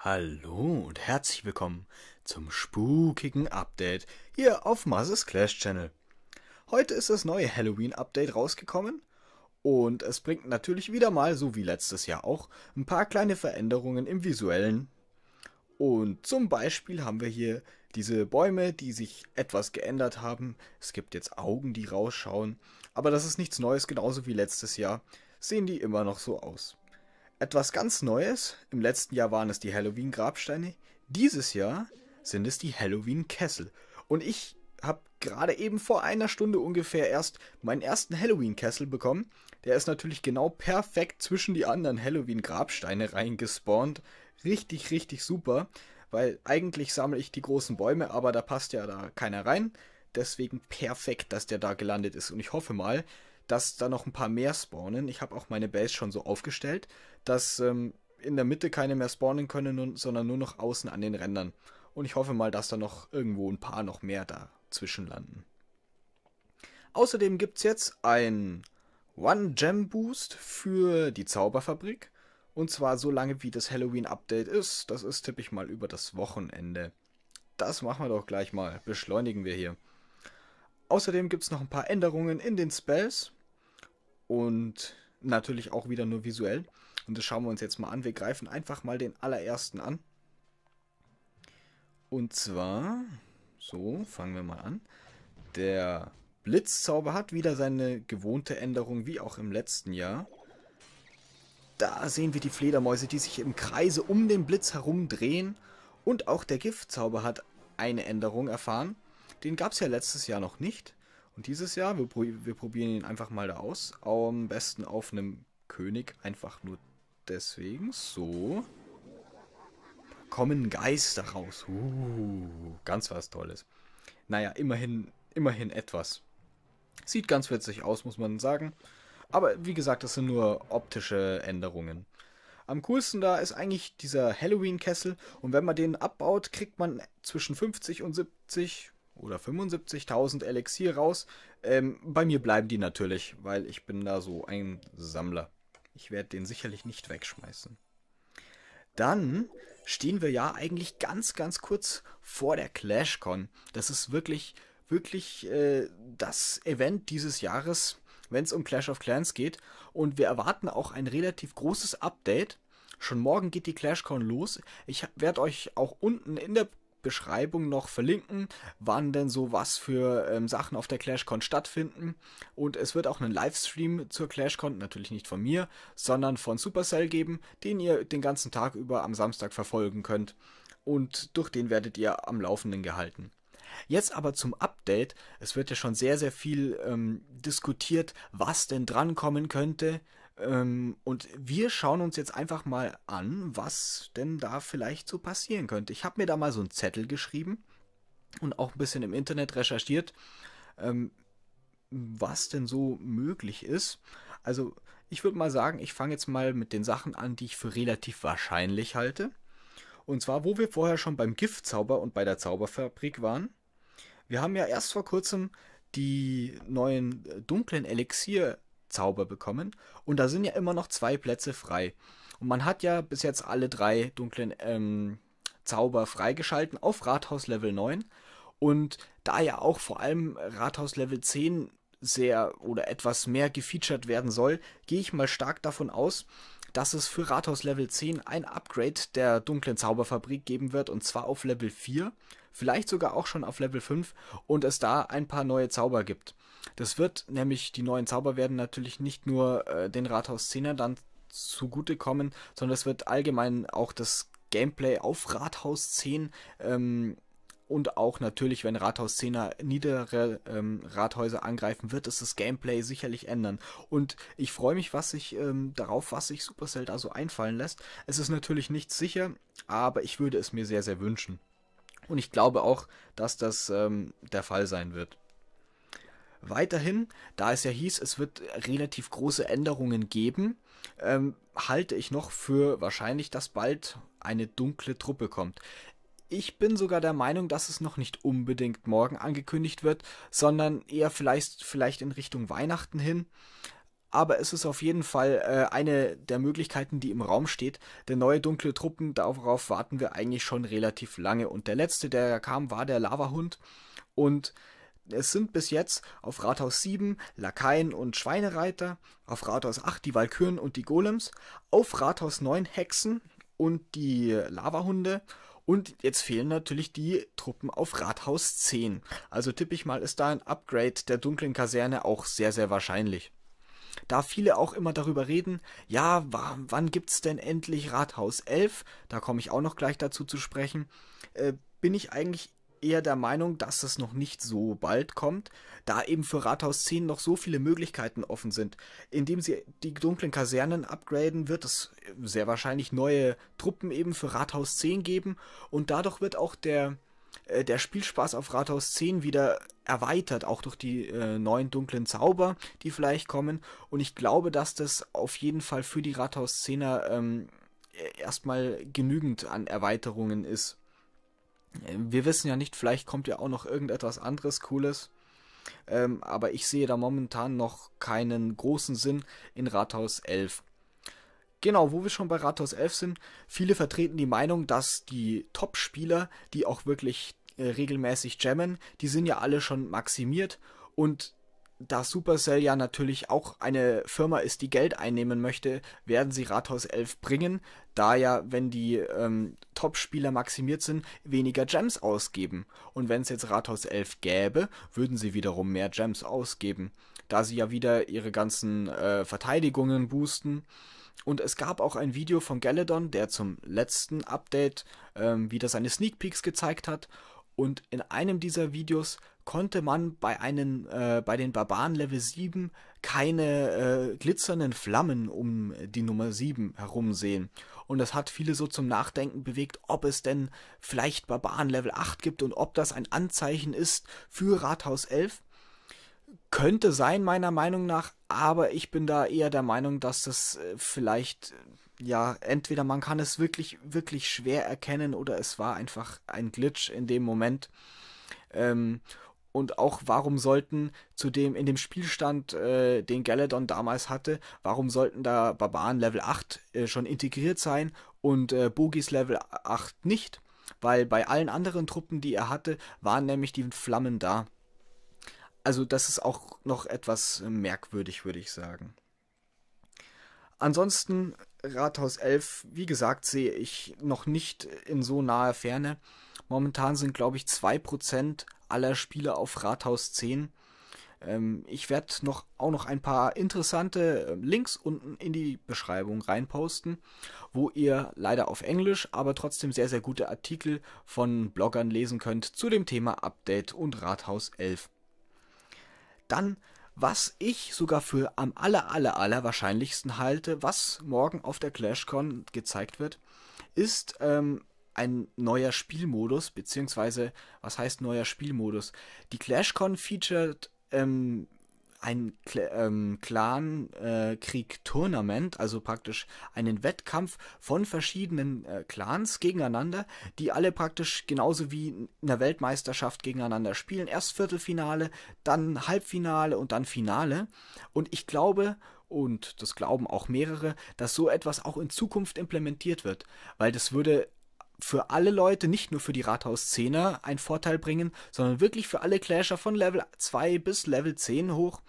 Hallo und herzlich willkommen zum spukigen Update hier auf Mars Clash Channel. Heute ist das neue Halloween Update rausgekommen und es bringt natürlich wieder mal, so wie letztes Jahr auch, ein paar kleine Veränderungen im visuellen. Und zum Beispiel haben wir hier diese Bäume, die sich etwas geändert haben. Es gibt jetzt Augen, die rausschauen, aber das ist nichts Neues, genauso wie letztes Jahr sehen die immer noch so aus etwas ganz Neues. Im letzten Jahr waren es die Halloween-Grabsteine. Dieses Jahr sind es die Halloween-Kessel. Und ich habe gerade eben vor einer Stunde ungefähr erst meinen ersten Halloween-Kessel bekommen. Der ist natürlich genau perfekt zwischen die anderen Halloween-Grabsteine reingespawnt. Richtig, richtig super, weil eigentlich sammle ich die großen Bäume, aber da passt ja da keiner rein. Deswegen perfekt, dass der da gelandet ist. Und ich hoffe mal, dass da noch ein paar mehr spawnen. Ich habe auch meine Base schon so aufgestellt, dass ähm, in der Mitte keine mehr spawnen können, sondern nur noch außen an den Rändern. Und ich hoffe mal, dass da noch irgendwo ein paar noch mehr dazwischen landen. Außerdem gibt es jetzt ein One Gem Boost für die Zauberfabrik. Und zwar so lange, wie das Halloween-Update ist. Das ist, tippe ich mal, über das Wochenende. Das machen wir doch gleich mal. Beschleunigen wir hier. Außerdem gibt es noch ein paar Änderungen in den Spells und natürlich auch wieder nur visuell. Und das schauen wir uns jetzt mal an. Wir greifen einfach mal den allerersten an. Und zwar, so, fangen wir mal an. Der Blitzzauber hat wieder seine gewohnte Änderung, wie auch im letzten Jahr. Da sehen wir die Fledermäuse, die sich im Kreise um den Blitz herumdrehen. Und auch der Giftzauber hat eine Änderung erfahren. Den gab es ja letztes Jahr noch nicht. Und dieses Jahr, wir, wir probieren ihn einfach mal da aus. Am besten auf einem König, einfach nur deswegen. So. kommen Geister raus. Uh, ganz was Tolles. Naja, immerhin, immerhin etwas. Sieht ganz witzig aus, muss man sagen. Aber wie gesagt, das sind nur optische Änderungen. Am coolsten da ist eigentlich dieser Halloween-Kessel und wenn man den abbaut, kriegt man zwischen 50 und 70 oder 75.000 Elixier raus. Ähm, bei mir bleiben die natürlich, weil ich bin da so ein Sammler. Ich werde den sicherlich nicht wegschmeißen. Dann stehen wir ja eigentlich ganz, ganz kurz vor der ClashCon. Das ist wirklich, wirklich äh, das Event dieses Jahres, wenn es um Clash of Clans geht. Und wir erwarten auch ein relativ großes Update. Schon morgen geht die ClashCon los. Ich werde euch auch unten in der Beschreibung noch verlinken, wann denn so was für ähm, Sachen auf der ClashCon stattfinden. Und es wird auch einen Livestream zur ClashCon, natürlich nicht von mir, sondern von Supercell geben, den ihr den ganzen Tag über am Samstag verfolgen könnt. Und durch den werdet ihr am Laufenden gehalten. Jetzt aber zum Update. Es wird ja schon sehr, sehr viel ähm, diskutiert, was denn drankommen könnte, ähm, und wir schauen uns jetzt einfach mal an, was denn da vielleicht so passieren könnte. Ich habe mir da mal so einen Zettel geschrieben und auch ein bisschen im Internet recherchiert, ähm, was denn so möglich ist. Also ich würde mal sagen, ich fange jetzt mal mit den Sachen an, die ich für relativ wahrscheinlich halte. Und zwar, wo wir vorher schon beim Giftzauber und bei der Zauberfabrik waren. Wir haben ja erst vor kurzem die neuen äh, dunklen Elixier Zauber bekommen. Und da sind ja immer noch zwei Plätze frei. Und man hat ja bis jetzt alle drei dunklen ähm, Zauber freigeschalten auf Rathaus Level 9. Und da ja auch vor allem Rathaus Level 10 sehr oder etwas mehr gefeatured werden soll, gehe ich mal stark davon aus, dass es für Rathaus Level 10 ein Upgrade der dunklen Zauberfabrik geben wird und zwar auf Level 4 vielleicht sogar auch schon auf Level 5 und es da ein paar neue Zauber gibt. Das wird nämlich, die neuen Zauber werden natürlich nicht nur äh, den rathaus 10er dann zugutekommen, sondern es wird allgemein auch das Gameplay auf Rathaus 10 ähm, und auch natürlich, wenn Rathaus 10 er niedere ähm, Rathäuser angreifen, wird es das Gameplay sicherlich ändern. Und ich freue mich was ich, ähm, darauf, was sich Supercell da so einfallen lässt. Es ist natürlich nichts sicher, aber ich würde es mir sehr, sehr wünschen. Und ich glaube auch, dass das ähm, der Fall sein wird. Weiterhin, da es ja hieß, es wird relativ große Änderungen geben, ähm, halte ich noch für wahrscheinlich, dass bald eine dunkle Truppe kommt. Ich bin sogar der Meinung, dass es noch nicht unbedingt morgen angekündigt wird, sondern eher vielleicht, vielleicht in Richtung Weihnachten hin aber es ist auf jeden Fall äh, eine der Möglichkeiten, die im Raum steht. Denn neue dunkle Truppen, darauf warten wir eigentlich schon relativ lange. Und der letzte, der kam, war der Lavahund. Und es sind bis jetzt auf Rathaus 7 Lakaien und Schweinereiter, auf Rathaus 8 die Walküren und die Golems, auf Rathaus 9 Hexen und die Lavahunde und jetzt fehlen natürlich die Truppen auf Rathaus 10. Also tippe ich mal, ist da ein Upgrade der dunklen Kaserne auch sehr, sehr wahrscheinlich da viele auch immer darüber reden, ja, wann gibt's denn endlich Rathaus 11? Da komme ich auch noch gleich dazu zu sprechen. Äh, bin ich eigentlich eher der Meinung, dass es noch nicht so bald kommt, da eben für Rathaus 10 noch so viele Möglichkeiten offen sind. Indem sie die dunklen Kasernen upgraden, wird es äh, sehr wahrscheinlich neue Truppen eben für Rathaus 10 geben und dadurch wird auch der äh, der Spielspaß auf Rathaus 10 wieder erweitert, auch durch die äh, neuen dunklen Zauber, die vielleicht kommen. Und ich glaube, dass das auf jeden Fall für die Rathaus 10er ähm, e-, erstmal genügend an Erweiterungen ist. Äh, wir wissen ja nicht, vielleicht kommt ja auch noch irgendetwas anderes Cooles. Ähm, aber ich sehe da momentan noch keinen großen Sinn in Rathaus 11. Genau, wo wir schon bei Rathaus 11 sind, viele vertreten die Meinung, dass die Top-Spieler, die auch wirklich äh, regelmäßig jammen, die sind ja alle schon maximiert und da Supercell ja natürlich auch eine Firma ist, die Geld einnehmen möchte, werden sie Rathaus 11 bringen, da ja, wenn die ähm, Top-Spieler maximiert sind, weniger Gems ausgeben. Und wenn es jetzt Rathaus 11 gäbe, würden sie wiederum mehr Gems ausgeben, da sie ja wieder ihre ganzen äh, Verteidigungen boosten und es gab auch ein Video von Galadon, der zum letzten Update ähm, wieder seine Sneak Peeks gezeigt hat. Und in einem dieser Videos konnte man bei, einen, äh, bei den Barbaren Level 7 keine äh, glitzernden Flammen um die Nummer 7 herum sehen. Und das hat viele so zum Nachdenken bewegt, ob es denn vielleicht Barbaren Level 8 gibt und ob das ein Anzeichen ist für Rathaus 11. Könnte sein, meiner Meinung nach, aber ich bin da eher der Meinung, dass das äh, vielleicht, äh, ja, entweder man kann es wirklich, wirklich schwer erkennen oder es war einfach ein Glitch in dem Moment. Ähm, und auch warum sollten zu dem in dem Spielstand, äh, den Galadon damals hatte, warum sollten da Barbaren Level 8 äh, schon integriert sein und äh, Bogis Level 8 nicht? Weil bei allen anderen Truppen, die er hatte, waren nämlich die Flammen da also das ist auch noch etwas äh, merkwürdig, würde ich sagen. Ansonsten Rathaus 11, wie gesagt, sehe ich noch nicht in so naher Ferne. Momentan sind, glaube ich, 2% aller Spiele auf Rathaus 10. Ähm, ich werde noch, auch noch ein paar interessante ähm, Links unten in die Beschreibung reinposten, wo ihr leider auf Englisch, aber trotzdem sehr, sehr gute Artikel von Bloggern lesen könnt zu dem Thema Update und Rathaus 11. Dann, was ich sogar für am aller, aller, aller wahrscheinlichsten halte, was morgen auf der ClashCon gezeigt wird, ist ähm, ein neuer Spielmodus, beziehungsweise, was heißt neuer Spielmodus? Die ClashCon featured ähm, ein ähm, Clan-Krieg-Tournament, äh, also praktisch einen Wettkampf von verschiedenen äh, Clans gegeneinander, die alle praktisch genauso wie in der Weltmeisterschaft gegeneinander spielen. Erst Viertelfinale, dann Halbfinale und dann Finale. Und ich glaube, und das glauben auch mehrere, dass so etwas auch in Zukunft implementiert wird, weil das würde für alle Leute, nicht nur für die Rathaus-Szene, einen Vorteil bringen, sondern wirklich für alle Clasher von Level 2 bis Level 10 hoch.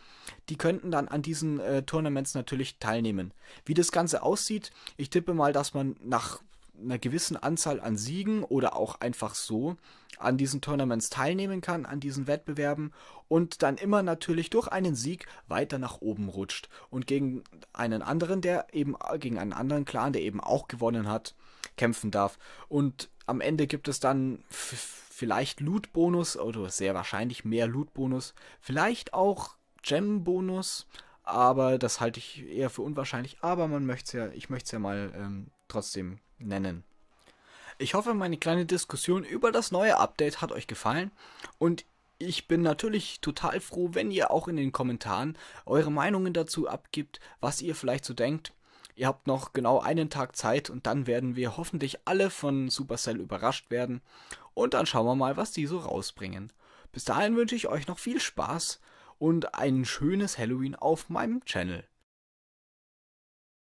Die könnten dann an diesen äh, Tournaments natürlich teilnehmen. Wie das Ganze aussieht, ich tippe mal, dass man nach einer gewissen Anzahl an Siegen oder auch einfach so an diesen Tournaments teilnehmen kann, an diesen Wettbewerben und dann immer natürlich durch einen Sieg weiter nach oben rutscht und gegen einen anderen, der eben gegen einen anderen Clan, der eben auch gewonnen hat, kämpfen darf. Und am Ende gibt es dann vielleicht Loot-Bonus oder sehr wahrscheinlich mehr Loot-Bonus, vielleicht auch Gem-Bonus, aber das halte ich eher für unwahrscheinlich. Aber man möchte ja, ich möchte es ja mal ähm, trotzdem nennen. Ich hoffe, meine kleine Diskussion über das neue Update hat euch gefallen und ich bin natürlich total froh, wenn ihr auch in den Kommentaren eure Meinungen dazu abgibt, was ihr vielleicht so denkt. Ihr habt noch genau einen Tag Zeit und dann werden wir hoffentlich alle von Supercell überrascht werden. Und dann schauen wir mal, was die so rausbringen. Bis dahin wünsche ich euch noch viel Spaß und ein schönes Halloween auf meinem Channel.